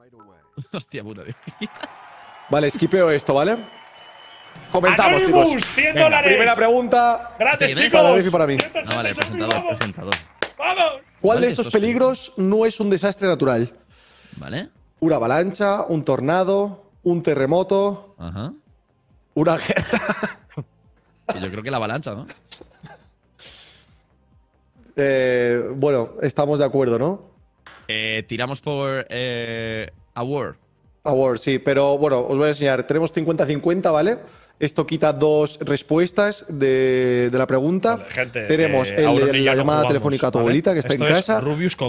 Hostia puta, tío. Vale, esquipeo esto, ¿vale? Comenzamos, chicos. Primera pregunta. Gracias, chicos. presentador, ¡Vamos! ¿Cuál de estos peligros no es un desastre natural? Vale. Una avalancha, un tornado, un terremoto. Ajá. Una Yo creo que la avalancha, ¿no? Eh, bueno, estamos de acuerdo, ¿no? Eh, tiramos por eh, Award. Award, sí, pero bueno, os voy a enseñar. Tenemos 50-50, ¿vale? Esto quita dos respuestas de, la pregunta. tenemos eh, la llamada telefónica a tu abuelita, que está en casa.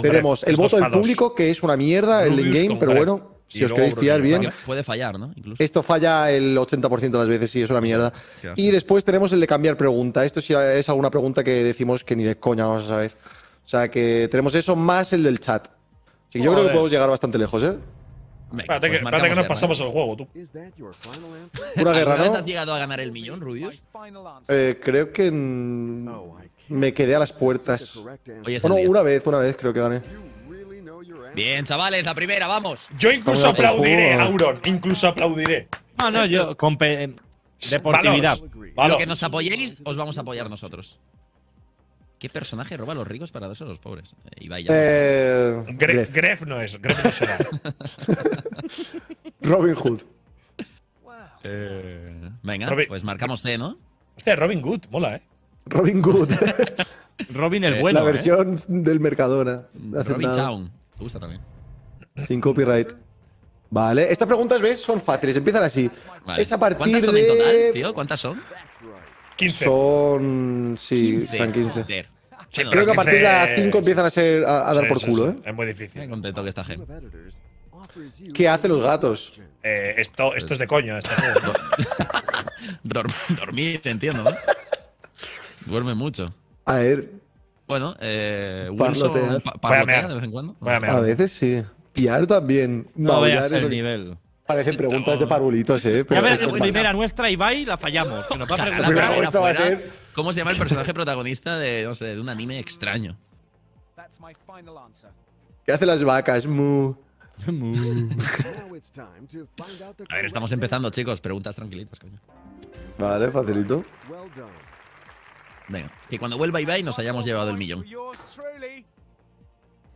tenemos el voto del público, que es una mierda, el in-game, pero bueno, si os queréis fiar bien. Puede fallar, ¿no? Esto falla el 80% de las veces, sí, es una mierda. Y después tenemos el de cambiar pregunta. Esto sí es alguna pregunta que decimos que ni de coña vamos a saber. O sea que tenemos eso más el del chat yo creo que podemos llegar bastante lejos, ¿eh? Pues espérate, que, nos pasamos ¿eh? el juego, tú. Una guerra, ¿no? has llegado a ganar el millón, Rubius? Eh, creo que oh, me quedé a las puertas. Oye, bueno, una vez, una vez creo que gané. Bien, chavales, la primera, vamos. Yo incluso aplaudiré, Auron. Incluso aplaudiré. Ah, no, yo. Eh, deportividad. Lo que nos apoyéis, os vamos a apoyar nosotros. ¿Qué personaje roba a los ricos para darse a los pobres? eh, eh Gref. no es, Gref no será. Robin Hood. Eh, Venga, pues marcamos C, ¿no? Hostia, Robin Hood, mola, ¿eh? Robin Hood. Robin el eh, bueno. La eh. versión del Mercadona. Robin Town. Me gusta también. Sin copyright. Vale, estas preguntas, ¿ves? Son fáciles, empiezan así. Es a partir ¿Cuántas son en total, tío? ¿Cuántas son? 15. Son. Sí, 15. son 15. Ah, Creo que a partir de las 5 empiezan a, ser, a, dar por culo, ¿eh? Es muy difícil. Estoy contento que esta gente. ¿Qué hacen los gatos? Eh, esto, esto es de coño. Este Dormir, entiendo, ¿no? Duerme mucho. A ver. Bueno, eh. Parlotear. Pa parlotea de vez en cuando. A, veces sí. Piar también. No veas el nivel parecen preguntas de parvulitos, ¿eh? Pero ver, primera nuestra, Ibai, la fallamos. ¿Cómo se llama el personaje protagonista de, no sé, de un anime extraño? ¿Qué hacen las vacas? Mu. a ver, estamos empezando, chicos. Preguntas tranquilitas, coño. Vale, facilito. Venga, que cuando vuelva Ibai nos hayamos llevado el millón.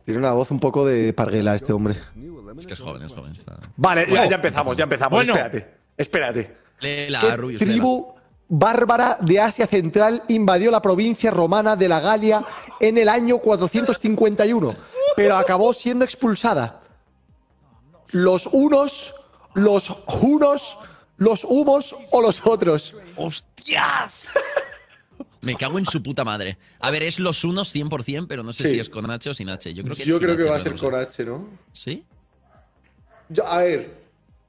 Tiene una voz un poco de parguela este hombre. Es que es joven, es joven. Vale, ya, empezamos, ya empezamos. Espérate, espérate. La ¿Qué tribu bárbara de Asia Central invadió la provincia romana de la Galia en el año 451, pero acabó siendo expulsada? ¿Los unos, los unos, los humos o los otros? ¡Hostias! Me cago en su puta madre. A ver, es los unos 100%, pero no sé si es con H o sin H. Yo creo que, va a ser con H, ¿no? ¿Sí? a ver,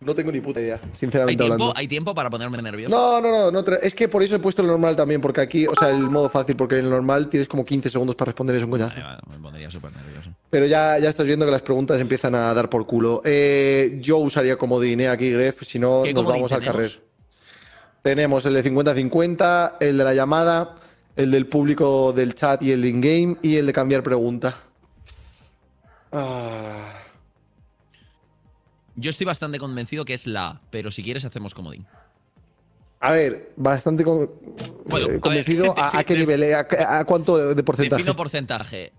no tengo ni puta idea, sinceramente ¿Hay tiempo? ¿Hay tiempo para ponerme nervioso? No, no, no, Es que por eso he puesto el normal también, porque aquí, o sea, el modo fácil, porque en el normal tienes como 15 segundos para responder, es un coñazo. me pondría súper nervioso. Pero ya, ya estás viendo que las preguntas empiezan a dar por culo. Eh, yo usaría como dinero eh, aquí, Gref, si no nos vamos al carrer. Tenemos el de 50-50, el de la llamada, el del público del chat y el in-game, y el de cambiar pregunta. Ah. Yo estoy bastante convencido que es la A, pero si quieres hacemos comodín. A ver, bastante eh, convencido a, a, qué nivel, eh, a, cuánto de porcentaje. Defino porcentaje. 65%.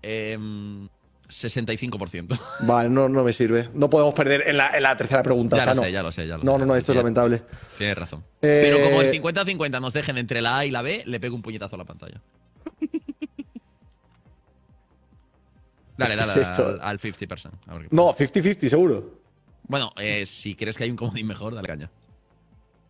Em, vale, no, no me sirve. No podemos perder en la, tercera pregunta. Ya lo no. sé, ya lo sé, ya lo No, sé, no, no, esto es lamentable. Tienes razón. Eh, pero como el 50-50 nos dejen entre la A y la B, le pego un puñetazo a la pantalla. Dale, dale, al, 50%. no, 50-50 seguro. Bueno, eh, si crees que hay un comodín mejor, dale caña.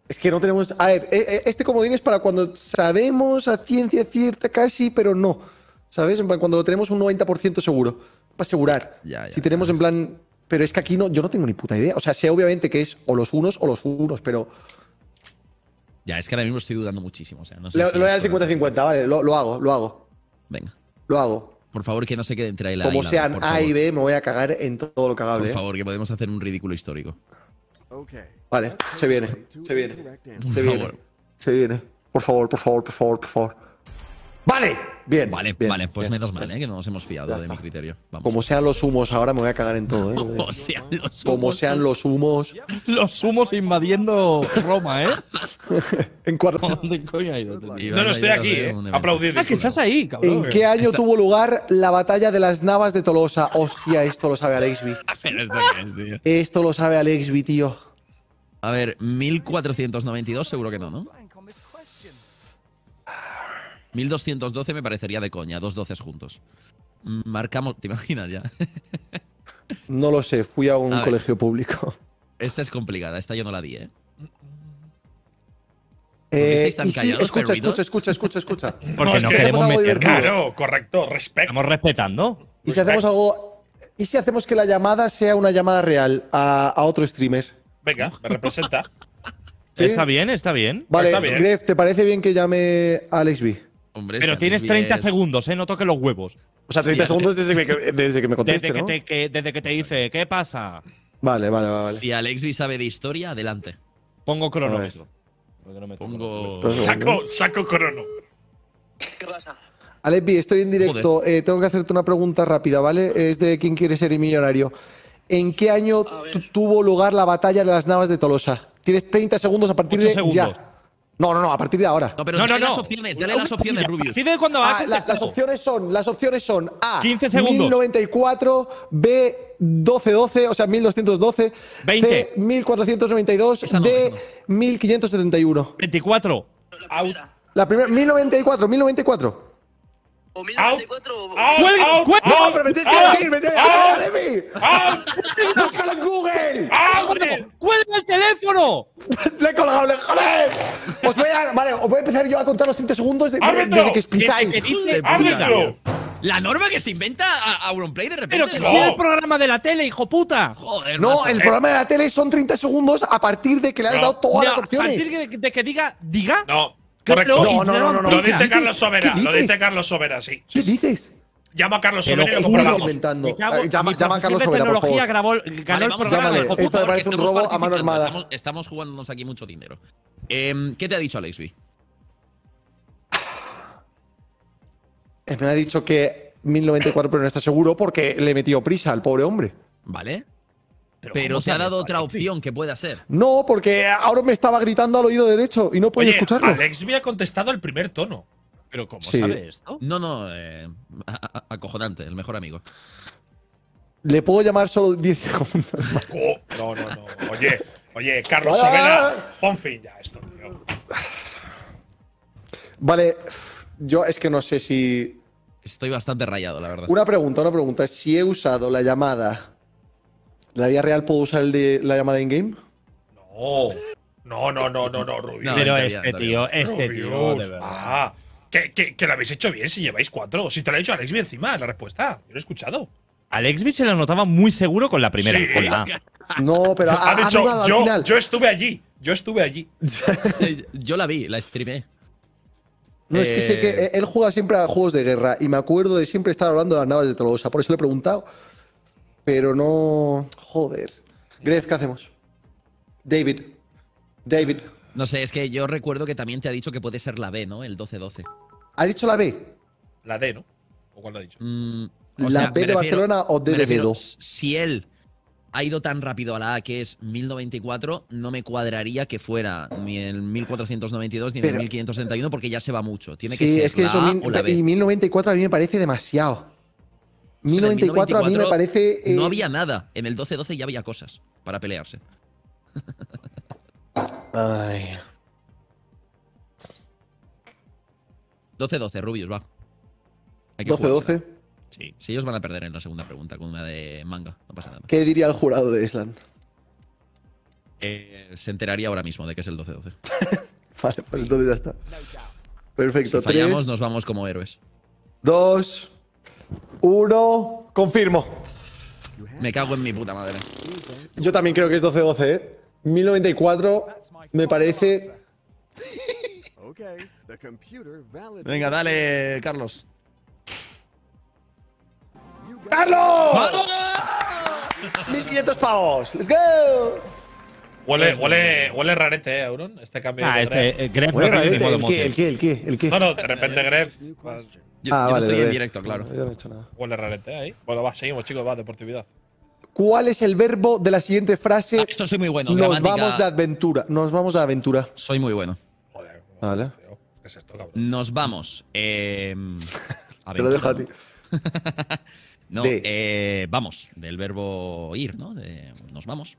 Es que no tenemos. A ver, eh, eh, este comodín es para cuando sabemos a ciencia cierta casi, pero no. ¿Sabes? En cuando lo tenemos un 90% seguro. Para asegurar. Ya, si tenemos en plan. Pero es que aquí no, yo no tengo ni puta idea. O sea, sé obviamente que es o los unos o los unos, pero. Ya, es que ahora mismo estoy dudando muchísimo. O sea, no sé lo, 50-50, vale, lo hago, lo hago. Venga. Lo hago. Por favor, que no se quede entre la Como sean A y B, me voy a cagar en todo lo cagable. Por favor, que podemos hacer un ridículo histórico. Vale, se viene, se viene. se viene. Se viene. Por favor, por favor, por favor, por favor. ¡Vale! Bien. Vale, vale, pues menos mal, ¿eh? que no nos hemos fiado de mi criterio. Como sean los humos, ahora me voy a cagar en todo. ¿eh? Como sean los humos. Como sean los humos. Los humos invadiendo Roma, ¿eh? en cuarto. ¿Dónde coño ha No, no estoy aquí, ¿eh? Ah, estás ahí, cabrón. ¿En qué año tuvo lugar la batalla de las navas de Tolosa? Hostia, esto lo sabe Alexby. esto Esto lo sabe Alexby, tío. A ver, 1492 seguro que no, ¿no? 1212 me parecería de coña, dos doces juntos. Marcamos, ¿te imaginas ya? no lo sé, fui a un colegio público. Esta es complicada, esta yo no la di, ¿eh? eh callados, escucha, escucha, escucha, escucha, escucha, Porque no, queremos meter. Claro, correcto, respeto. Estamos respetando. ¿Y si hacemos algo? ¿Y si hacemos que la llamada sea una llamada real a, otro streamer? Venga, me representa. Está bien, está bien. Vale, está ¿te parece bien que llame a Alex B? Pero tienes 30 segundos, ¿eh? No toques los huevos. O sea, 30 segundos desde que, desde que me contestes, desde, que te, que dice, ¿qué pasa? Vale, vale, vale. Si Alexby sabe de historia, adelante. Pongo crono. Pongo… Saco, saco crono. ¿Qué pasa? Alexby, estoy en directo. Eh, tengo que hacerte una pregunta rápida, ¿vale? Es de quién quiere ser millonario. ¿En qué año tuvo lugar la batalla de las Navas de Tolosa? Tienes 30 segundos a partir de ya. No, no, no, a partir de ahora. No, pero no, dale las opciones, dale las opciones, Rubius. Dime cuándo va. Ah, las, opciones son, las opciones son A. 15 segundos. 1094, B. 1212, o sea, 1212. 20. C, 1492, D, 1571. 24. La primera, 1094, 1094. O 1094 o... ¡Out! ¡Out! ¡No, pero me tienes que elegir! ¡Me tienes que ¡Búscalo en Google! ¡Out! ¡Cuelga el teléfono! ¡Le he colgado! ¡Le joder! Os voy a... Vale, os voy a empezar yo a contar los 30 segundos desde que explicáis. ¡Árbitro! La norma que se inventa a Auronplay de repente. Pero que no. el programa de la tele, hijo puta. Joder, no, No, el programa de la tele son 30 segundos a partir de que le has dado todas las opciones. A partir de que, de que diga, diga. No, Correcto. No, no, no, no, Lo dice Carlos Sobera, lo dice Carlos Sobera, sí. ¿Qué dices? Llama a Carlos eh, Sobera y lo comprobamos. Eh, llama, a Carlos Sobera, por Grabó, ganó el programa. Esto me parece un robo a mano armada. Estamos, jugándonos aquí mucho dinero. Em, ¿Qué te ha dicho Alex B? Eh, me ha dicho que 1094, pero no está seguro porque le metió prisa al pobre hombre. Vale. Pero, se te ha dado otra opción que pueda ser. No, porque ahora me estaba gritando al oído derecho y no podía escucharlo. Alex me ha contestado el primer tono. Pero ¿cómo sabe esto? No, no, eh, acojonante, el mejor amigo. Le puedo llamar solo 10 segundos. Oh, no, no, no. Oye, oye, Carlos Saavedra, pon fin ya esto, tío. Vale, yo es que no sé si. Estoy bastante rayado, la verdad. Una pregunta, una pregunta. Si he usado la llamada ¿La vida real puedo usar el de la llamada in-game? No. No, no, no, no, no, Rubius. pero este, este tío, este tío, ah, que, que, lo habéis hecho bien si lleváis cuatro. Si te lo ha hecho Alexby encima, la respuesta. Yo lo he escuchado. Alexby se lo notaba muy seguro con la primera. No, pero ha, dicho, yo, yo estuve allí. Yo estuve allí. Eh, yo la vi, la streamé. No, es que sé eh, que él juega siempre a juegos de guerra y me acuerdo de siempre estar hablando de las naves de Tolosa. Por eso le he preguntado pero no. Joder. Gref, ¿qué hacemos? David. David. No sé, es que yo recuerdo que también te ha dicho que puede ser la B, ¿no? El 12-12. ¿Ha dicho la B? La D, ¿no? ¿O cuándo ha dicho? Mm, ¿La B de Barcelona o D de B2? Si él ha ido tan rápido a la A que es 1094, no me cuadraría que fuera ni el 1492 ni el 1531, porque ya se va mucho. Tiene que sí, ser es que la eso Y 1094 a mí me parece demasiado. 1094 a mí me parece. Eh, no había nada. En el 12-12 ya había cosas para pelearse. 12-12, Rubius, va. 12-12. Sí, si ellos van a perder en la segunda pregunta con una de manga, no pasa nada. ¿Qué diría el jurado de Island? Eh, se enteraría ahora mismo de que es el 12-12. vale, pues entonces ya está. Perfecto. Si nos vamos como héroes. Dos. Uno. Confirmo. Me cago en mi puta madre. Yo también creo que es 12-12, ¿eh? 1094 me parece. Venga, dale, Carlos. ¡Carlos! ¡Vamos! 1500 pavos. ¡Let's go! Huele, pues, huele, eh, huele rarete, ¿eh, Auron? Este cambio. Ah, este. Gref, eh, huele rarete. ¿El qué, ¿El qué? ¿El qué? No, no, de repente Gref. Yo, pues, ah, no estoy en directo, claro. Huele rarete ahí. Eh. Bueno, va, seguimos, chicos, va, deportividad. ¿Cuál es el verbo de la siguiente frase? Ah, esto soy muy bueno. Nos vamos de aventura. Nos vamos de aventura. Soy muy bueno. Joder. Vale. ¿Qué es esto, cabrón? Nos vamos. Eh, Te lo dejo a ti. no, eh, vamos, del verbo ir, ¿no? nos vamos.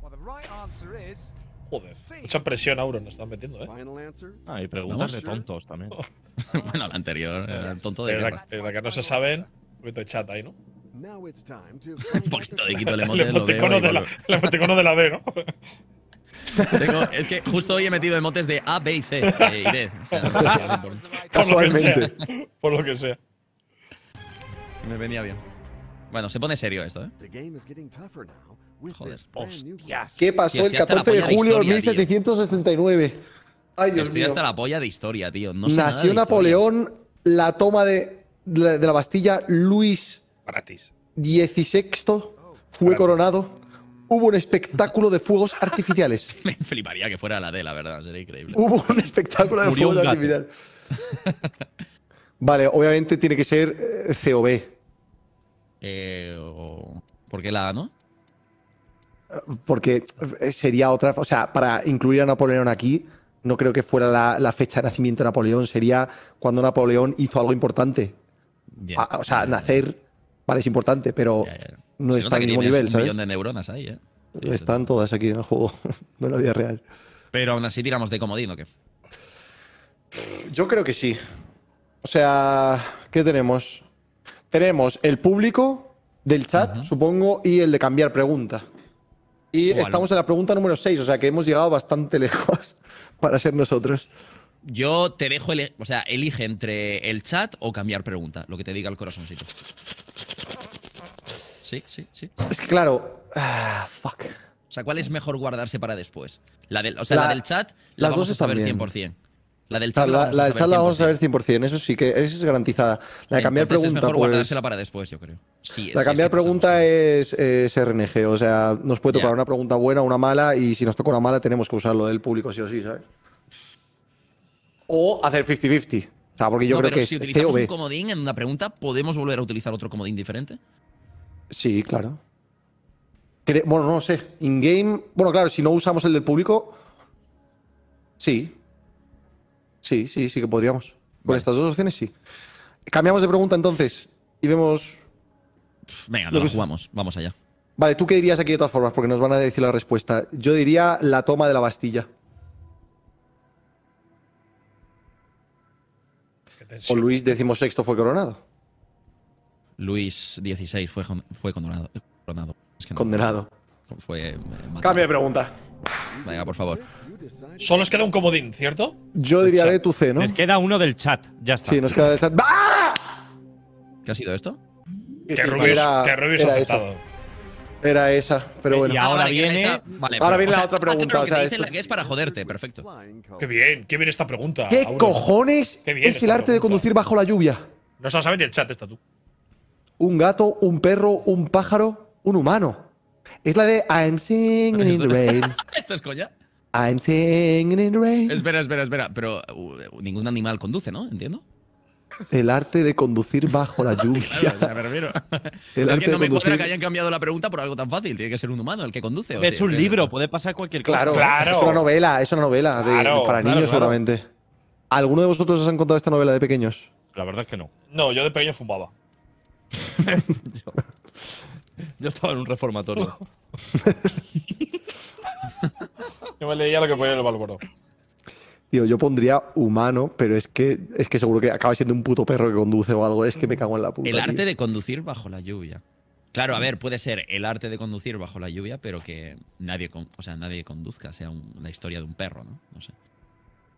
Joder, mucha presión Auron nos están metiendo, ¿eh? Ah, y preguntas de tontos también. bueno, la anterior, el tonto de la, Es La que no se saben, un poquito de chat ahí, ¿no? un poquito de quito el emote, de la, el de la B, ¿no? es que justo hoy he metido emotes de A, B y C. por, Lo que sea, por lo que sea. Me venía bien. Bueno, se pone serio esto, ¿eh? hostias. ¿Qué pasó el 14 de julio de 1769? Ay, Dios Estoy mío. hasta la polla de historia, tío. Nació Napoleón, la toma de, la Bastilla, Luis XVI fue coronado. Hubo un espectáculo de fuegos artificiales. Me fliparía que fuera la D, la verdad, sería increíble. Hubo un espectáculo de fuegos artificiales. vale, obviamente tiene que ser eh, COB. Eh, ¿Por qué la A, no? Porque eh, sería otra. O sea, para incluir a Napoleón aquí, no creo que fuera la, fecha de nacimiento de Napoleón, sería cuando Napoleón hizo algo importante. Ah, o sea, nacer, parece importante, pero no está en mismo nivel. Un millón de neuronas ahí, ¿eh? Están todas aquí en el juego, de la vida real. Pero aún así tiramos de comodín, ¿o qué? Yo creo que sí. O sea, ¿qué tenemos? Tenemos el público del chat, supongo, y el de cambiar pregunta. Y estamos en la pregunta número 6, o sea que hemos llegado bastante lejos para ser nosotros. Yo te dejo, el, o sea, elige entre el chat o cambiar pregunta, lo que te diga el corazoncito. Sí, sí, sí. Es que claro, ah, fuck. O sea, ¿cuál es mejor guardarse para después? La del, o sea, la, del chat la las vamos a saber 100%. La del chat la, vamos a ver 100%, eso sí que es garantizada. La de cambiar pregunta. Es pues- mejor para después, yo creo. Sí, la cambiar pregunta es, RNG, o sea, nos puede tocar una pregunta buena, una mala, y si nos toca una mala tenemos que usar lo del público, sí o sí, ¿sabes? O hacer 50-50. O sea, porque yo creo que si utilizamos un comodín en una pregunta, ¿podemos volver a utilizar otro comodín diferente? Sí, claro. Bueno, no lo sé. In-game. Bueno, claro, si no usamos el del público. Sí, Sí, sí, sí que podríamos. Con estas dos opciones sí. Cambiamos de pregunta entonces y vemos. Venga, no lo, jugamos. Vamos allá. Vale, ¿tú qué dirías aquí de todas formas? Porque nos van a decir la respuesta. Yo diría la toma de la Bastilla. O Luis XVI fue coronado. Luis XVI fue, fue condenado condenado. Fue, eh, Cambio de pregunta. Venga, por favor. Solo os queda un comodín, ¿cierto? Yo diría B, tu C, ¿no? Nos queda uno del chat, ya está. Sí, nos queda del chat. ¿Qué ha sido esto? Que, Rubius, ha que era, esa. pero bueno. Y ahora, viene, vale, ahora viene la otra pregunta. O sea, la que es para joderte, perfecto. Qué bien, qué bien esta pregunta. ¿Qué cojones es el arte de conducir bajo la lluvia? No se ni el chat, está tú. Un gato, un perro, un pájaro, un humano. Es la de I'm singing in the rain. I'm Espera, espera, espera. Pero uh, ningún animal conduce, ¿no? Entiendo. El arte de conducir bajo la lluvia. es que no me cuadra que hayan cambiado la pregunta por algo tan fácil. Tiene que ser un humano el que conduce. es un libro, puede pasar cualquier cosa. Claro, es una novela, es una novela para niños seguramente. ¿Alguno de vosotros os ha encontrado esta novela de pequeños? La verdad es que no. No, yo de pequeño fumaba. yo estaba en un reformatorio. yo me leía lo que ponía el Tío, yo pondría humano, pero es que, es que seguro que acaba siendo un puto perro que conduce o algo. Es que me cago en la puta. El arte de conducir bajo la lluvia. Claro, a ver, puede ser el arte de conducir bajo la lluvia, pero que nadie, o sea, nadie conduzca, sea la historia de un perro, ¿no? No sé.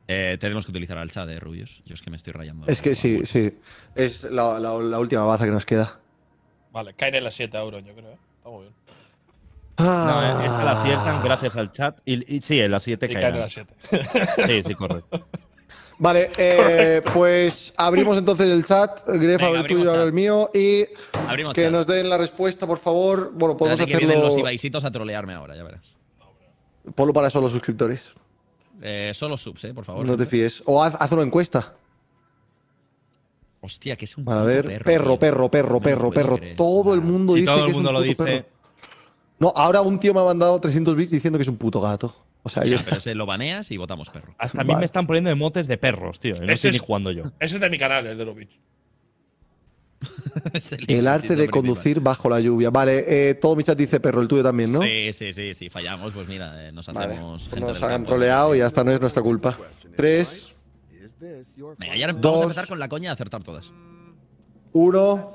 Eh, tenemos que utilizar al chat, de ¿eh, Yo es que me estoy rayando. Es que sí, sí. Es la, última baza que nos queda. Vale, cae en las 7 euros, yo creo. ¿eh? bien. No, esta ah. la aciertan gracias al chat. Y, sí, en las 7 caen. Sí, sí, correcto. Vale, eh, pues abrimos entonces el chat. Gref, abre tuyo, ahora el mío. Y que nos den la respuesta, por favor. Bueno, podemos hacerlo. Que los ibaisitos a trolearme ahora, ya verás. Ponlo para solo los suscriptores. Eh, solo subs, eh, por favor. No te fíes. O haz, haz una encuesta. Hostia, que es un Para ver, perro, perro, perro, perro, perro. Todo el mundo si dice todo el mundo que lo dice. No, ahora un tío me ha mandado 300 bits diciendo que es un puto gato. O sea, pero se lo baneas y votamos perro. Hasta a mí me están poniendo emotes de perros, tío. No es, jugando yo. Ese es de mi canal, el de los bits. el arte de conducir bajo la lluvia. Vale, eh, todo mi chat dice perro, el tuyo también, ¿no? Sí, sí, sí, sí. Fallamos, pues mira, eh, nos hacemos. Vale. nos han troleado y hasta no es nuestra culpa. Tres. Venga, ya vamos a empezar con la coña de acertar todas. Uno.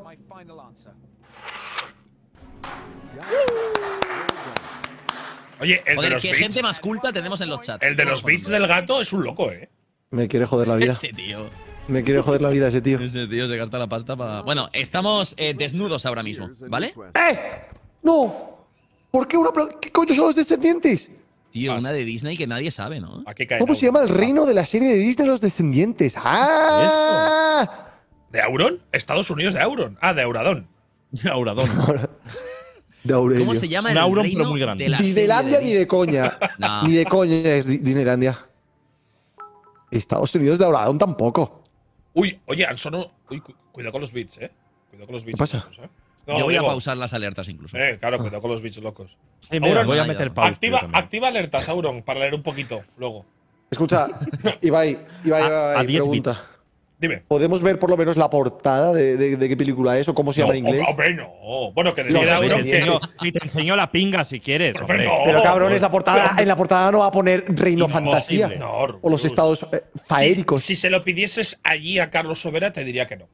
Oye, el de los qué gente más culta tenemos en los chats. El de los beats del gato es un loco, ¿eh? Me quiere joder la vida. Ese tío. Me quiere joder la vida ese tío. Ese tío se gasta la pasta para. Bueno, estamos eh, desnudos ahora mismo, ¿vale? ¡Eh! ¡No! ¿Por qué una ¿Qué coño son los descendientes? Tío, una de Disney que nadie sabe, ¿no? ¿Cómo se llama el reino de la serie de Disney Los Descendientes? ¡Ah! ¿De Auron? Estados Unidos de Auron. Ah, de Auradón. De Auradón. ¿Cómo se llama el pero muy grande. de ni de coña. Ni de coña es Disneylandia. Estados Unidos de Auradón tampoco. Uy, oye, Ansono. Uy, cuidado con los bits, eh. Cuidado con los bits. ¿Qué pasa? Eh. Yo voy a pausar las alertas incluso. Eh, claro, cuidado con los bits locos. voy a meter pausa. Activa, alertas, Auron, para leer un poquito luego. Escucha, Ibai, Ibai, Ibai, a, a pregunta. ¿Podemos ver por lo menos la portada de, qué película es o cómo se llama en inglés? Hombre, no. Bueno, que te enseño, te enseño la pinga si quieres. Pero, cabrón, en la, portada, no va a poner Reino Fantasía. o los estados eh, faéricos. Si, se lo pidieses allí a Carlos Sobera, te diría que no.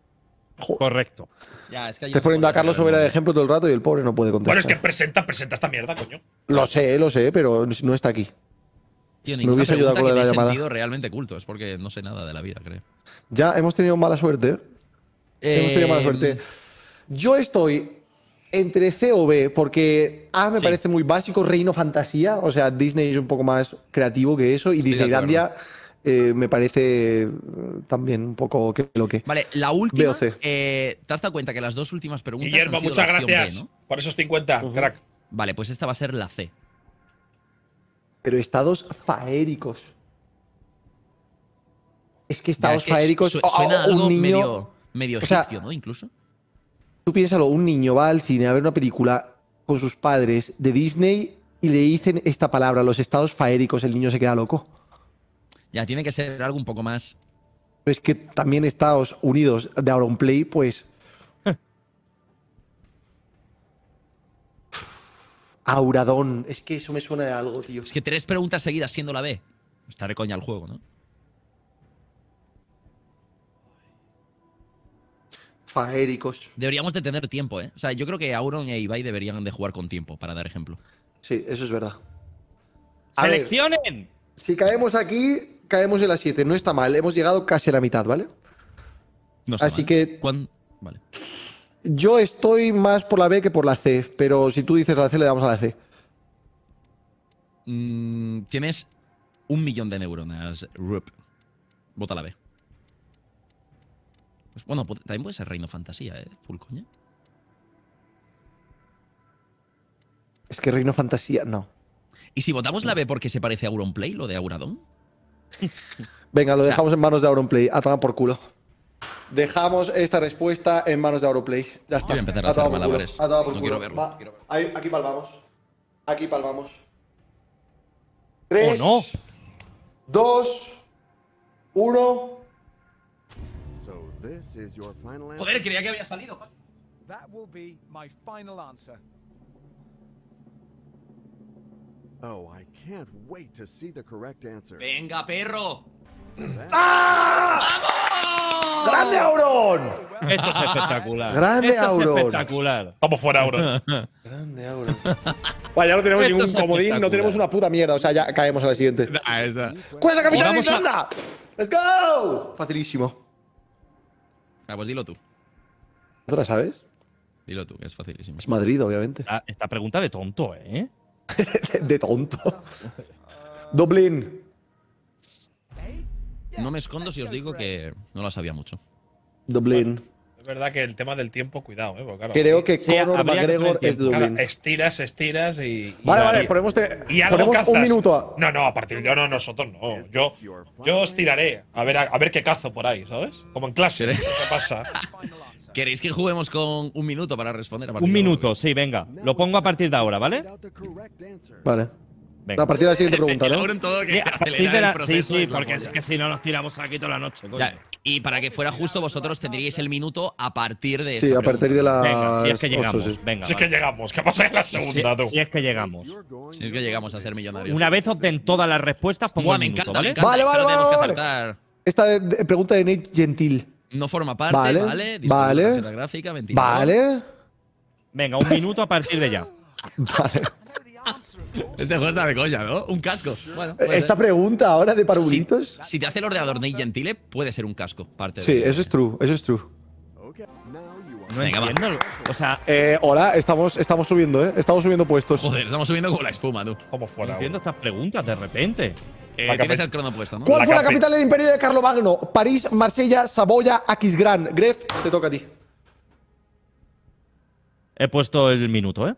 Correcto. Ya, Estás poniendo a Carlos Sobera de ejemplo todo el rato y el pobre no puede contestar. Bueno, es que presenta, presenta esta mierda, coño. Lo sé, lo sé, pero no está aquí. Tío, me hubiese ayudado con que la sentido realmente culto, es porque no sé nada de la vida, creo. Ya, hemos tenido mala suerte. Hemos tenido mala eh, suerte. Mm. Yo estoy entre C o B, porque A me parece muy básico, reino fantasía, o sea, Disney es un poco más creativo que eso, y Disneylandia eh, me parece eh, también un poco que lo que. Vale, la última. ¿Te has dado cuenta que las dos últimas preguntas. Guillermo, muchas gracias por esos 50, crack. Vale, pues esta va a ser la C pero estados faéricos. Es que estados faéricos. suena niño, medio, medio ¿no? Incluso. Tú piénsalo, un niño va al cine a ver una película con sus padres de Disney y le dicen esta palabra, los estados faéricos, el niño se queda loco. Ya, tiene que ser algo un poco más. Pero es que también Estados Unidos de Auronplay, pues Auradón. Es que eso me suena de algo, tío. Es que tres preguntas seguidas siendo la B. Está de coña el juego, ¿no? Faéricos. Deberíamos de tener tiempo, ¿eh? O sea, yo creo que Auron e Ibai deberían de jugar con tiempo, para dar ejemplo. Sí, eso es verdad. ¡Seleccionen! si caemos aquí, caemos en la 7. No está mal. Hemos llegado casi a la mitad, ¿vale? No está Así ¿eh? que. Vale. Yo estoy más por la B que por la C, pero si tú dices la C, le damos a la C. Mm, tienes un millón de neuronas, Rup. Vota la B. Pues, bueno, también puede ser Reino Fantasía, ¿eh? Full coña. Es que Reino Fantasía, no. ¿Y si votamos la B porque se parece a Auronplay, lo de Auradon? Venga, lo dejamos en manos de Auronplay. Play, por culo. Dejamos esta respuesta en manos de Auroplay. Ya está. Voy a empezar a hacer malabares. No quiero verlo. Va, ahí, aquí palmamos. Aquí palmamos. Tres. Oh, no. Dos. Uno. Joder, creía que había salido. That will be my final answer. Oh, I can't wait to see the correct answer. Venga, perro. ¡Ah! ¡Vamos! ¡Grande Auron! Esto es espectacular. Grande Auron. Es espectacular. fuera, Auron. Grande Auron. Vale, ya no tenemos ningún comodín, no tenemos una puta mierda. O sea, ya caemos a la siguiente. Cuesta capitán! la ¡Let's go! Facilísimo. Ah, pues dilo tú. ¿Tú la sabes? Dilo tú, que es facilísimo. Es Madrid, obviamente. Ah, esta pregunta de tonto, ¿eh? de, de tonto. Dublín. No me escondo si os digo que no la sabía mucho. Dublín. es verdad que el tema del tiempo, cuidado, ¿eh? Creo que Conor McGregor es Dublín. estiras, estiras y. y vale, ponemos, te, ponemos un minuto. No, no, a partir de ahora no, nosotros no. Yo, yo os tiraré a ver, a, ver qué cazo por ahí, ¿sabes? Como en clase. ¿Qué pasa? ¿Queréis que juguemos con un minuto para responder? A un minuto, sí, venga. Lo pongo a partir de ahora, ¿vale? Vale. A partir de la siguiente pregunta, ¿no? En todo que sí, se la, el proceso sí, sí, porque es que si no nos tiramos aquí toda la noche. Coño. y para que fuera justo, vosotros tendríais el minuto a partir de. Sí, a partir pregunta. de la. Venga, si es que llegamos. sí. Venga, si es que llegamos. ¿Qué pasa en la segunda, si, tú? es que llegamos. Si es que llegamos a ser millonarios. Una vez obtén todas las respuestas, pongo el me, minuto, encanta, ¿vale? ¿vale? Vale, Esta pregunta de Nate Gentil. No forma parte, ¿vale? Vale. Vale. Gráfica, vale. Venga, un minuto a partir de ya. vale este juego está de coña, ¿no? Un casco. Esta pregunta ahora de parulitos. Si, te hace el ordenador Ney Gentile, puede ser un casco. Parte sí, eso es true, eso es true. sea. Eh, hola, estamos, estamos subiendo, ¿eh? Estamos subiendo puestos. Joder, estamos subiendo con la espuma, tú. Como fuera. No estas preguntas de repente. Eh, ¿Cuál fue la capital del imperio de Carlo Magno? París, Marsella, Saboya, Aquisgrán. Gref, te toca a ti. He puesto el minuto, ¿eh?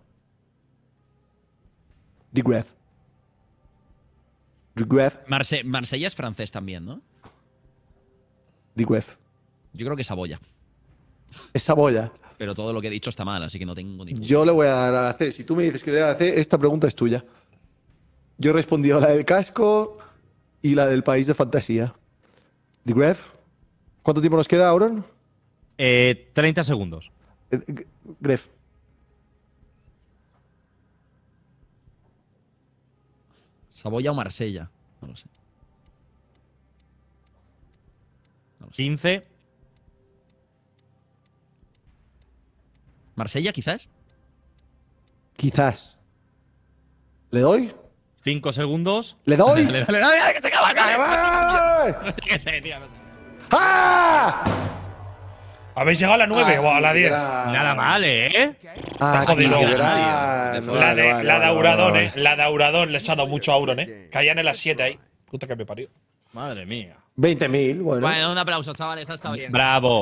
De Gref. Marsella es francés también, ¿no? De Yo creo que es Saboya. Es Saboya. Pero todo lo que he dicho está mal, así que no tengo ni. Yo le voy a dar a C. Si tú me dices que le voy a hacer esta pregunta es tuya. Yo he respondido a la del casco y la del país de fantasía. De ¿Cuánto tiempo nos queda, Auron? 30 eh, segundos. Eh, Gref. Saboya o Marsella. No lo sé. 15. ¿Marsella, quizás? Quizás. ¿Le doy? Cinco segundos. ¿Le doy? ¡Le ¡Que se acaba! se ¿Habéis llegado a la 9 ah, o a la 10? Nada mal, ¿eh? Ah, jodido. La de, la ¿eh? La de Auradón les ha dado mucho a Auron, ¿eh? Caían en las 7 ahí. Puta que me parió. Madre mía. 20.000, bueno. Bueno, un aplauso, chavales. Ha estado bien. Bravo.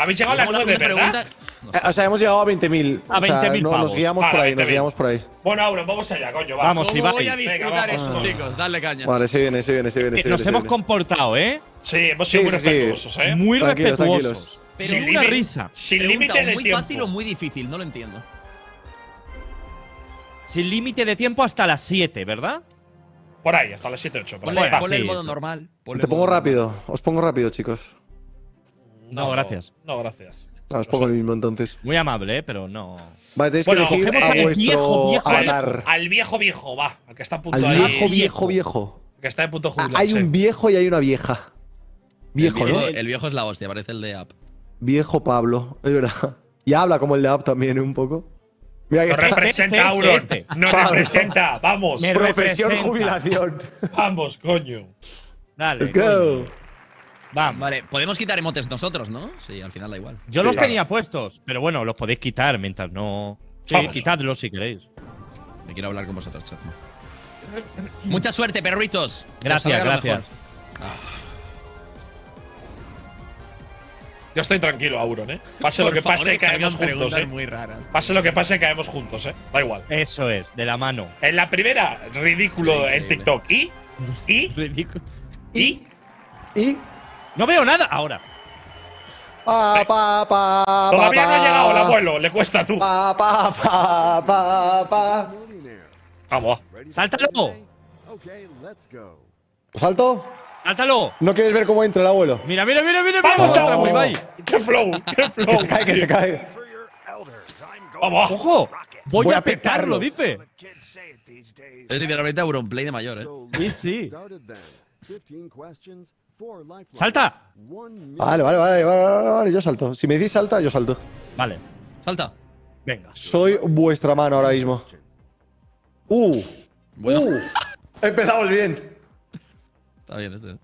Habéis llegado a las 9, ¿verdad? Eh, o sea, hemos llegado a 20.000. A 20.000 Nos guiamos por ahí, nos guiamos por ahí. Bueno, Auron, vamos allá, coño, Vamos, Voy a disfrutar eso, chicos. Dale caña. Vale, se viene, se viene, se viene. Eh, nos hemos comportado, ¿eh? Sí, hemos sido muy sí, respetuosos, ¿eh? Muy respetuosos. sin una risa. Sin límite de muy tiempo. ¿Muy fácil o muy difícil? No lo entiendo. Sin límite de tiempo hasta las 7, ¿verdad? Por ahí, hasta las 7, 8. Ponle, el modo normal. Te pongo rápido, os pongo rápido, chicos. No, gracias. No, gracias. Ah, poco mismo entonces. Muy amable, eh, pero no. Vale, tenéis bueno, que elegir a al viejo, viejo Al, viejo viejo, va. Al que está punto viejo, ahí, viejo, viejo, viejo. Que está de punto ah, jubilación. Hay un viejo y hay una vieja. Viejo, el, ¿no? El, viejo es la hostia, parece el de App. Viejo Pablo, es verdad. Y habla como el de App también, ¿eh? un poco. Mira que no representa este, a este, Auron. Este. No representa. Vamos. Profesión jubilación. Vamos, coño. Dale. Let's go. Vale, podemos quitar emotes nosotros, ¿no? Sí, al final da igual. Yo los tenía puestos, pero bueno, los podéis quitar mientras no. quitadlos si queréis. Me quiero hablar con vosotros, chat. Mucha suerte, perritos. Gracias, gracias. Ah. Yo estoy tranquilo, Auron, ¿eh? Pase lo que pase, caemos juntos, ¿eh? pase lo que pase, caemos juntos, ¿eh? Da igual. Eso es, de la mano. En la primera, ridículo en TikTok. ¿Y? ¿Y? ¿Y? ¿Y? No veo nada ahora. Pa, pa, pa, Todavía no ha llegado el abuelo, le cuesta tú. Vamos. ¡Sáltalo! ¿Salto? ¡Sáltalo! ¿No quieres ver cómo entra el abuelo? Mira, mira, mira, mira. ¡Vamos, mira, muy entra, ¡Qué flow! ¡Qué flow! que se cae, que se cae. ¡Vamos! ¡Ojo! Voy, a, petarlo, dice. Es literalmente Auronplay de mayor, ¿eh? Sí, sí. ¡Salta! Vale, vale, vale, vale, yo salto. Si me decís salta, yo salto. Vale, salta. Venga. Soy vuestra mano ahora mismo. ¡Uh! ¡Uh! Empezamos bien. Está bien este. ¿eh?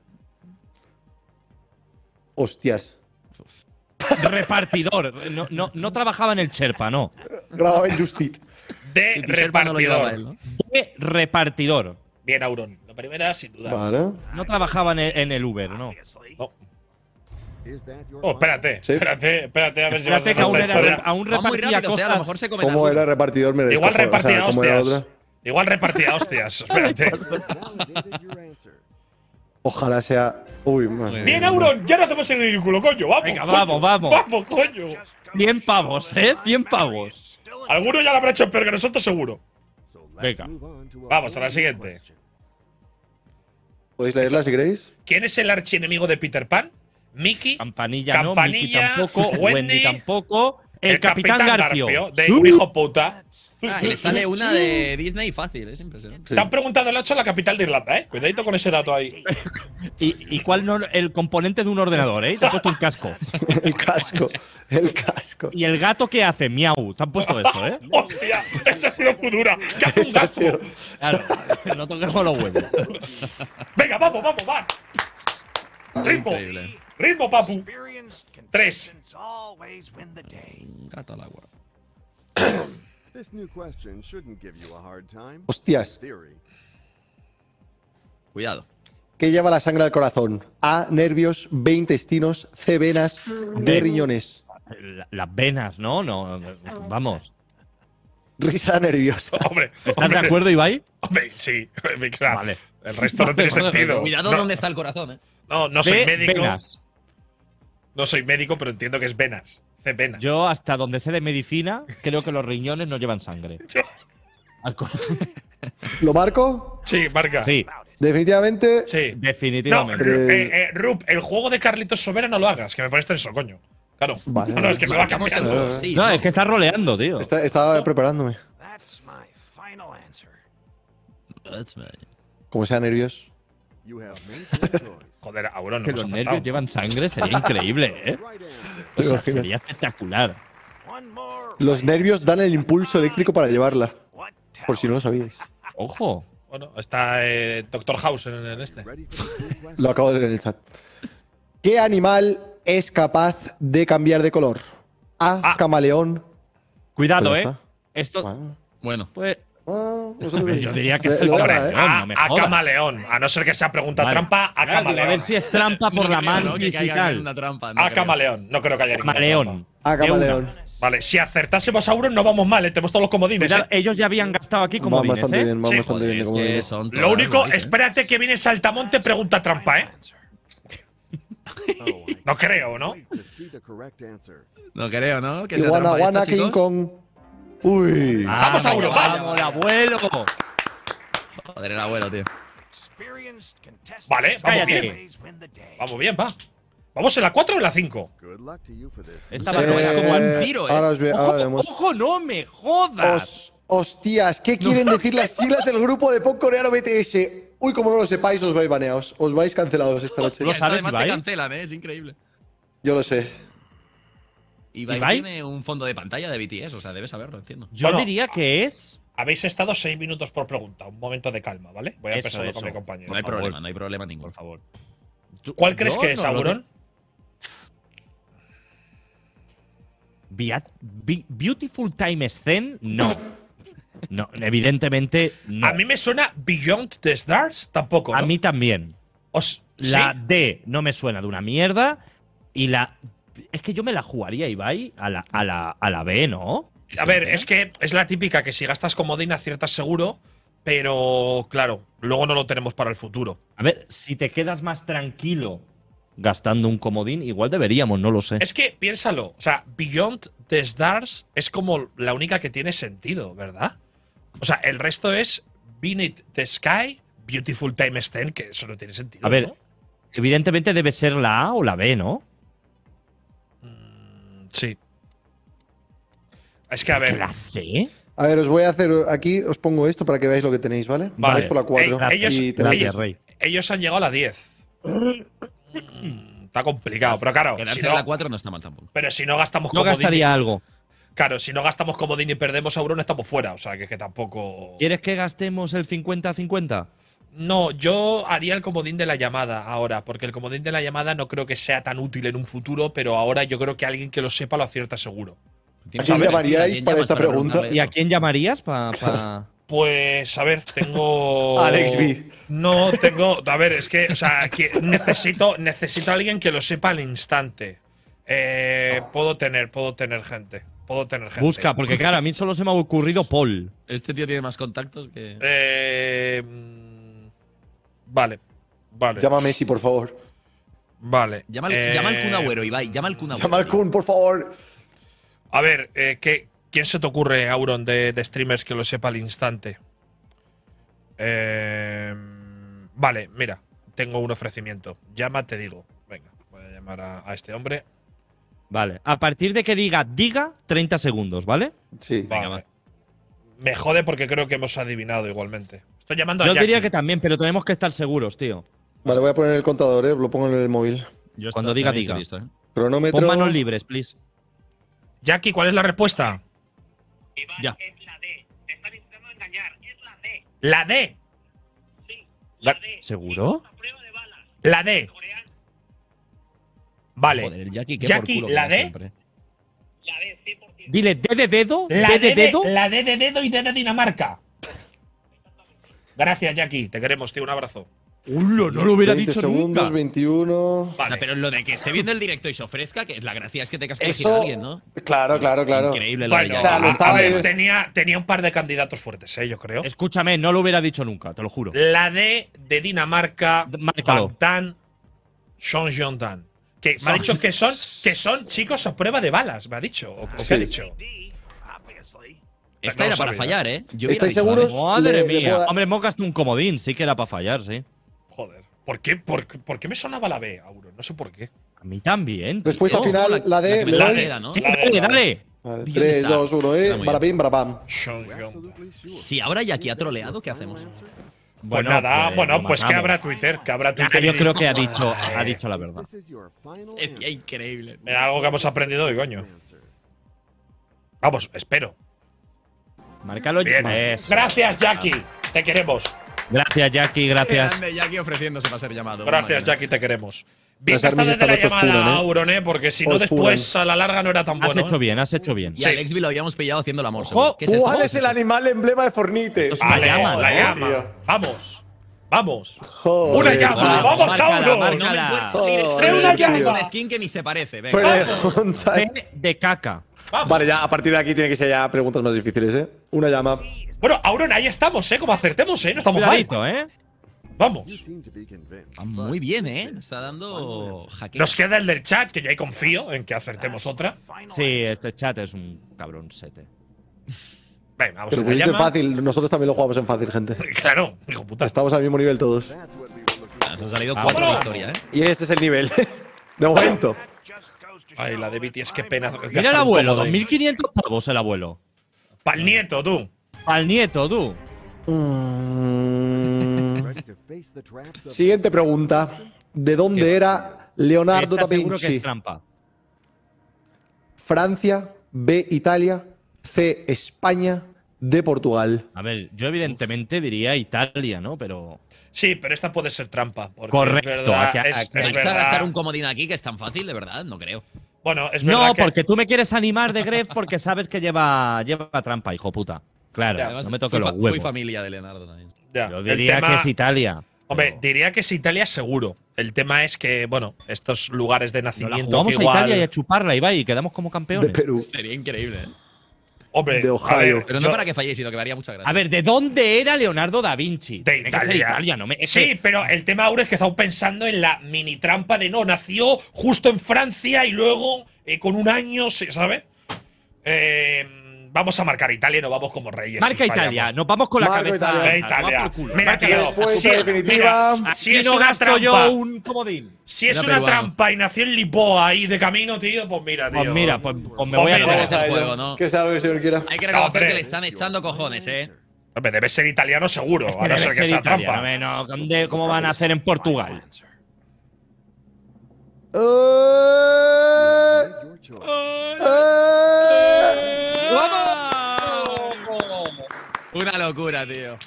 Hostias. Repartidor. No, trabajaba en el Cherpa, no. Grababa en Justit. De repartidor. De repartidor. Bien, Auron primera, sin duda. No trabajaba en el Uber, ¿no? No. Oh, espérate, espérate, espérate, a ver si vas a un aún, aún repartía cosas. a lo mejor se ¿Cómo era repartidor? Me Igual repartía hostias. Igual repartía hostias. espérate. Ojalá sea. Uy, madre. Bien, Auron, ya no hacemos el ridículo, coño. Venga, vamos, vamos. Vamos, coño. Bien, pavos, ¿eh? bien, pavos. Alguno ya lo habrá hecho peor que nosotros, seguro. Venga. Vamos a la siguiente. Podéis leerla si queréis. ¿Quién es el archienemigo de Peter Pan? Mickey. Campanilla, Campanilla no, Mickey tampoco, Wendy tampoco. El, Capitán, de hijo puta. Ah, le sale una de Disney fácil, es impresionante. Te han preguntado el 8 la capital de Irlanda, ¿eh? Cuidadito con ese dato ahí. ¿Y, cuál no, el componente de un ordenador, eh? Te han puesto un casco. el casco, el casco. ¿Y el gato qué hace? Miau. Te han puesto eso, ¿eh? ¡Hostia! Esa ha sido muy ¿Qué hace un gato? Claro, no toquemos los huevos. Venga, vamos, vamos, va. Ritmo. Ritmo, papu. Tres. agua. Hostias. Cuidado. ¿Qué lleva la sangre al corazón? A, nervios, B, intestinos, C, venas, D, riñones. las venas, ¿no? No, vamos. Risa nerviosa. Hombre, ¿Estás de acuerdo, Ibai? hombre, sí. Claro, Vale. El resto no tiene sentido. Cuidado dónde está el corazón, ¿eh? no, no soy médico. Venas. No soy médico, pero entiendo que es venas. Yo, hasta donde sé de medicina, creo que los riñones no llevan sangre. ¿Lo marco? Sí, marca. Sí. Definitivamente. Sí. Definitivamente. Eh, eh, Rup, el juego de Carlitos Sobera no lo hagas, que me pones tenso, coño. Claro. no, no, es que me va cambiando. no, es que está roleando, tío. estaba preparándome. That's my final Como sea nervios. Joder, ahora no Que los nervios llevan sangre sería increíble, ¿eh? sería espectacular. Los nervios dan el impulso eléctrico para llevarla. Por si no lo sabíais. Ojo. Bueno, está eh, Doctor House en, este. lo acabo de leer en el chat. ¿Qué animal es capaz de cambiar de color? A, ah. camaleón. Cuidado, ¿eh? Esto. Bueno. Ah, yo diría que eh, es el camaleón. Ah, a camaleón. A no ser que sea pregunta trampa, a camaleón. A ver si es trampa por la mano y tal. a camaleón. No creo que haya Camaleón. A camaleón. Vale, si acertásemos a no vamos mal, ¿eh? tenemos todos los comodines. ¿eh? Ellos ya habían gastado aquí comodines, vamos ¿eh? Lo único, ¿eh? espérate que viene Saltamonte pregunta trampa, ¿eh? no creo, ¿no? No creo, ¿no? Que Iguana, King Kong. Uy. Ah, vamos, a Europa. Vamos, abuelo. Joder, el abuelo, tío. Vale, vamos bien. Vamos bien, va. ¿Vamos en la 4 o en la 5? Esta va ser como al eh, tiro, eh. Ahora os ve, ojo, ahora vemos. ojo, no me jodas. hostias, ¿qué quieren decir las siglas del grupo de pop coreano BTS? Uy, como no lo sepáis, os vais baneados. Os vais cancelados esta noche. lo sabes, además te cancelan, ¿eh? es increíble. Yo lo sé. Ibai, tiene un fondo de pantalla de BTS, o sea, debes saberlo, entiendo. Yo diría que es. Habéis estado seis minutos por pregunta, un momento de calma, ¿vale? Voy a empezar con mi compañero. No hay problema, no hay problema ningún, por favor. ¿Cuál crees que es, Auron? Auron? Beautiful Time Scene, no. No, evidentemente no. A mí me suena Beyond the Stars, tampoco. A mí también. Os, la D no me suena de una mierda y la es que yo me la jugaría, Ibai, a la, la, a la B, ¿no? A ver, es que es la típica que si gastas comodín aciertas seguro, pero claro, luego no lo tenemos para el futuro. A ver, si te quedas más tranquilo gastando un comodín, igual deberíamos, no lo sé. Es que piénsalo, o sea, Beyond the Stars es como la única que tiene sentido, ¿verdad? O sea, el resto es Beneath the Sky, Beautiful Time Stand, que eso no tiene sentido. A ver, evidentemente debe ser la A o la B, ¿no? Sí. Es que a ver. A ver, os voy a hacer. Aquí os pongo esto para que veáis lo que tenéis, ¿vale? Vale. por la 4. Eh, ellos, y ellos han llegado a la 10. Mm, está complicado, pero claro. si no, la 4 no está mal tampoco. Pero si no gastamos No gastaría algo. Claro, si no gastamos comodín y perdemos a estamos fuera. O sea, que, que tampoco. ¿Quieres que gastemos el 50-50? No, yo haría el comodín de la llamada ahora, porque el comodín de la llamada no creo que sea tan útil en un futuro, pero ahora yo creo que alguien que lo sepa lo acierta seguro. ¿A quién llamaríais para esta pregunta? ¿Y a quién llamarías para.? Pues, a ver, tengo. Alex B. No, tengo. A ver, es que, o sea, que necesito, necesito a alguien que lo sepa al instante. Eh, puedo tener, puedo tener gente. Puedo tener gente. Busca, porque claro, a mí solo se me ha ocurrido Paul. Este tío tiene más contactos que. Eh. Vale, vale. Llama a Messi, por favor. Vale. Llama al, llama Kun eh, Agüero, Llama al Kun Llama al Kun, por favor. A ver, eh, ¿qué, ¿quién se te ocurre, Auron, de, streamers que lo sepa al instante? Em, vale, mira, tengo un ofrecimiento. Llama, te digo. Venga, voy a llamar a, este hombre. Vale, a partir de que diga, diga 30 segundos, ¿vale? Sí. vale. Me jode porque creo que hemos adivinado igualmente. Estoy llamando Yo diría que también, pero tenemos que estar seguros, tío. Vale, voy a poner el contador, ¿eh? Lo pongo en el móvil. Cuando diga, diga. Eh. Cronómetro. Pon manos libres, please. Jackie, ¿cuál es la respuesta? ya. es la D. Te engañar. Es la D. ¿La D? ¿Seguro? La D. Vale. Joder, Jackie, ¿qué por culo ¿la D? Siempre. La D, Dile D de dedo, la D de, dedo. La D de dedo y D de Dinamarca. Gracias, Jackie. Te queremos, tío. Un abrazo. no lo hubiera dicho segundos, nunca. 21. Vale. pero lo de que esté viendo el directo y se ofrezca, que la gracia es que te elegir a alguien, ¿no? Claro, claro, claro. Increíble lo o tenía, un par de candidatos fuertes, ¿eh? yo creo. Escúchame, no lo hubiera dicho nunca, te lo juro. La D de Dinamarca, Tan, Sean Jondan. Que me ha dicho que son, que son chicos a prueba de balas, me ha dicho. O, ha dicho. Esta era para fallar, ¿eh? ¿Estáis seguros? Madre mía. Hombre, Moca Hombre, un comodín, sí que era para fallar, sí. Joder. ¿Por qué, me sonaba la B, Auro? No sé por qué. A mí también. Después pues al final, la, D. La, D, ¿no? Sí, dale, 3, 2, 1, ¿eh? Barabim, barabam. Si ahora aquí ha troleado, ¿qué hacemos? Pues bueno, nada, pues bueno, pues que abra Twitter, que abra Twitter. yo creo que ha dicho, ha dicho la verdad. Es increíble. Es algo que hemos aprendido hoy, coño. Vamos, espero. Márcalo. Gracias, Jackie. Te queremos. Gracias, Jackie, gracias. Grande, Jackie ofreciéndose para ser llamado. Gracias, Jackie, te queremos. Vista está desde la llamada ¿eh? ¿eh? porque si no después a la larga no era tan bueno. Has hecho bien, has hecho bien. Y sí. a Alexby lo habíamos pillado haciendo la amor. ¿Cuál es el animal emblema de Fornite? La llama, la llama. Vamos. Vamos. una llama. vamos a uno. Márcala, una llama. con skin que ni se parece. Venga. De, de caca. Vale, ya a partir de aquí tiene que ser ya preguntas más difíciles, ¿eh? Una llama. Bueno, Auron, ahí estamos, ¿eh? Como acertemos, ¿eh? No estamos Cuidadito, ¿eh? Vamos. Ah, muy bien, ¿eh? Nos está dando Nos queda el del chat, que ya ahí confío en que acertemos otra. Sí, este chat es un cabrón sete fácil, nosotros también lo jugamos en fácil, gente. Claro, hijo puta. Estamos al mismo nivel todos. Ah, nos han salido ah, cuatro la historia, ¿eh? Y este es el nivel. de momento. Ay, la de BTS, qué pena. Mira el abuelo, 2500 pavos el abuelo. Pa'l nieto, tú. Pa'l nieto, tú. Mm. Siguiente pregunta. ¿De dónde era Leonardo da Francia, B, Italia, C, España, de Portugal. A ver, yo evidentemente diría Italia, ¿no? Pero. Sí, pero esta puede ser trampa. Correcto. Es verdad, a gastar un comodín aquí que es tan fácil, de verdad, no creo. Bueno, es No, porque tú me quieres animar de Gref porque sabes que lleva, lleva trampa, hijo puta. Claro, no me toque los huevos. Soy familia de Leonardo también. Yo diría que es Italia. Hombre, diría que es Italia seguro. El tema es que, bueno, estos lugares de nacimiento. Vamos a Italia y a chuparla, va y quedamos como campeones. Sería increíble, ¿eh? de Ohio. pero no para que falléis, sino que varía haría mucha gracia. A ver, ¿de dónde era Leonardo da Vinci? De Italia. no me, sí, pero el tema ahora es que estamos pensando en la mini trampa de no, nació justo en Francia y luego eh, con un año, ¿sabes? Eh vamos a marcar Italia y nos vamos como reyes. Marca Italia, nos vamos con la cabeza. Italia. Mira, tío, si, ah, si es no una trampa, yo Si es una trampa y nació en lipoa ahí de camino, tío, pues mira, pues tío. Pues mira, pues, me voy a tener ese juego, ¿no? Que sabe si quiera. Hay que reconocer que le están echando cojones, eh. Hombre, debe ser italiano seguro, a no ser que sea trampa. No, ¿Cómo van a hacer en Portugal? Eh, ¡Vamos! Una locura, tío.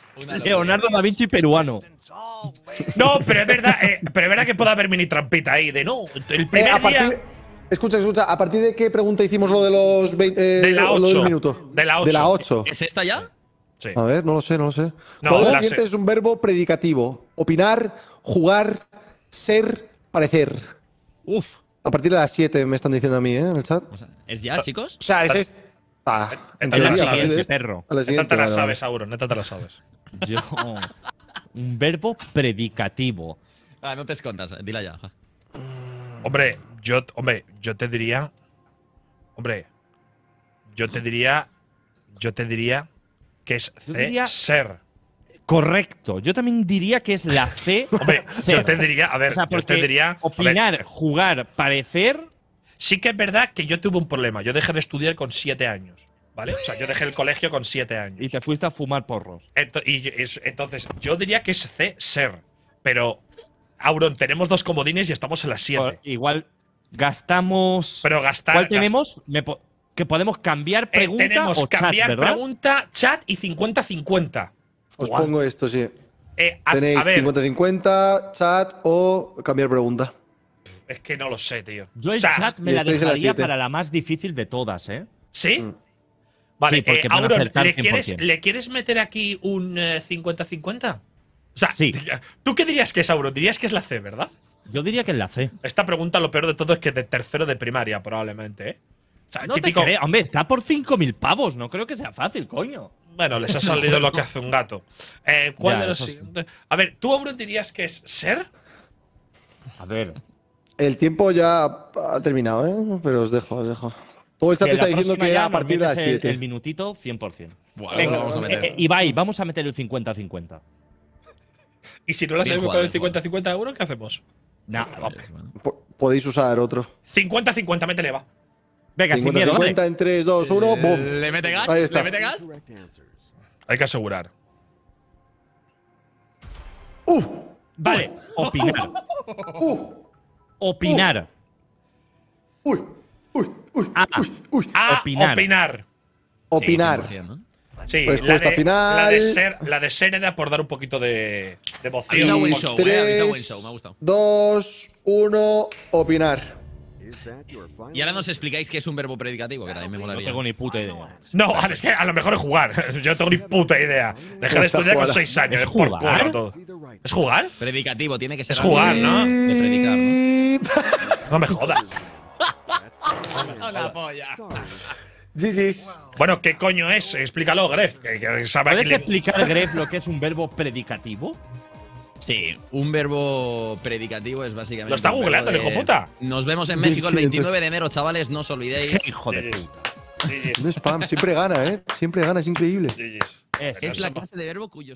Leonardo da Vinci peruano. No, pero es verdad, eh, pero es verdad que puede haber mini trampita ahí de no. El eh, primer Escucha, escucha, ¿a partir de qué pregunta hicimos lo de los 20 eh, minutos? de la 8. ¿Es esta ya? Sí. A ver, no lo sé, no lo sé. No, Todo lo siguiente es un verbo predicativo. Opinar, jugar, ser, parecer. Uf. A partir de las 7 me están diciendo a mí, ¿eh? En el chat. ¿Es ya, ah, chicos? O sea, es… es Ah, en la sabes, perro. La te la sabes, Auro. no te la sabes. Yo. Un verbo predicativo. Ah, no te escondas, dila ya. Hombre, yo, hombre, yo te diría. Hombre, yo te diría. Yo te diría que es C, ser. Correcto. Yo también diría que es la C. hombre, yo te diría. A ver, yo te diría. Opinar, jugar, parecer Sí que es verdad que yo tuve un problema. Yo dejé de estudiar con siete años. ¿Vale? O sea, yo dejé el colegio con siete años. Y te fuiste a fumar porros. entonces, yo diría que es C, ser. Pero, Auron, tenemos dos comodines y estamos en las siete. Igual gastamos. Pero gastar. ¿Cuál tenemos? que podemos cambiar eh, pregunta. o cambiar pregunta, chat y 50-50. Os pongo esto, sí. Eh, Tenéis 50-50, chat o cambiar pregunta. Es que no lo sé, tío. Yo el chat me la dejaría para la más difícil de todas, ¿eh? ¿Sí? Vale, porque ¿le, quieres, meter aquí un 50-50? Eh, o sea, sí. ¿tú qué dirías que es Auron? Dirías que es la C, ¿verdad? Yo diría que es la C. Esta pregunta, lo peor de todo, es que de tercero de primaria, probablemente, ¿eh? O sea, no típico... te Hombre, está por mil pavos. No creo que sea fácil, coño. Bueno, les ha salido lo que hace un gato. Eh, ¿Cuál de los siguientes? A ver, ¿tú, Auron, dirías que es ser? A ver, el tiempo ya ha terminado, ¿eh? pero os dejo, os dejo. Todo el chat está diciendo que era a partir de las 7. El, minutito, 100%. Venga, vamos a eh, meter. Eh, Ibai, vamos a meter el 50-50. ¿Y si no lo hacemos con el 50-50 de uno, qué hacemos? Nada, vamos. Podéis usar otro. 50-50, métele, va. Venga, sin miedo, 50 en 3, 2, 1, boom. ¿Le mete gas? ¿Le mete gas? Hay que asegurar. ¡Uh! Vale, uh. opinar. ¡Uh! Opinar. Uy, uy, uy, uy, ah. uy. Ah, ah, opinar. Opinar. Opinar. Sí, pues la de, final. La de, ser, la de ser era por dar un poquito de, de emoción. Eh, dos, uno, opinar. Y ahora nos explicáis qué es un verbo predicativo, que también me molaría. No tengo ni puta idea. No, es que a lo mejor es jugar. Yo no tengo ni puta idea. Dejé de estudiar con seis años. ¿Es jugar? ¿Es jugar? Predicativo, tiene que ser. Es jugar, ¿no? De predicar, ¿no? No me jodas. ¡La polla. GG's. Bueno, ¿qué coño es? Explícalo, Gref. ¿Puedes explicar, Gref, lo que es un verbo predicativo? Sí, un verbo predicativo es básicamente. Lo está googleando, el de- hijo puta. Nos vemos en México el 29 de enero, chavales, no os olvidéis. ¡Qué hijo de puta! spam, siempre gana, ¿eh? Siempre gana, es increíble. Es. la clase de verbo cuyo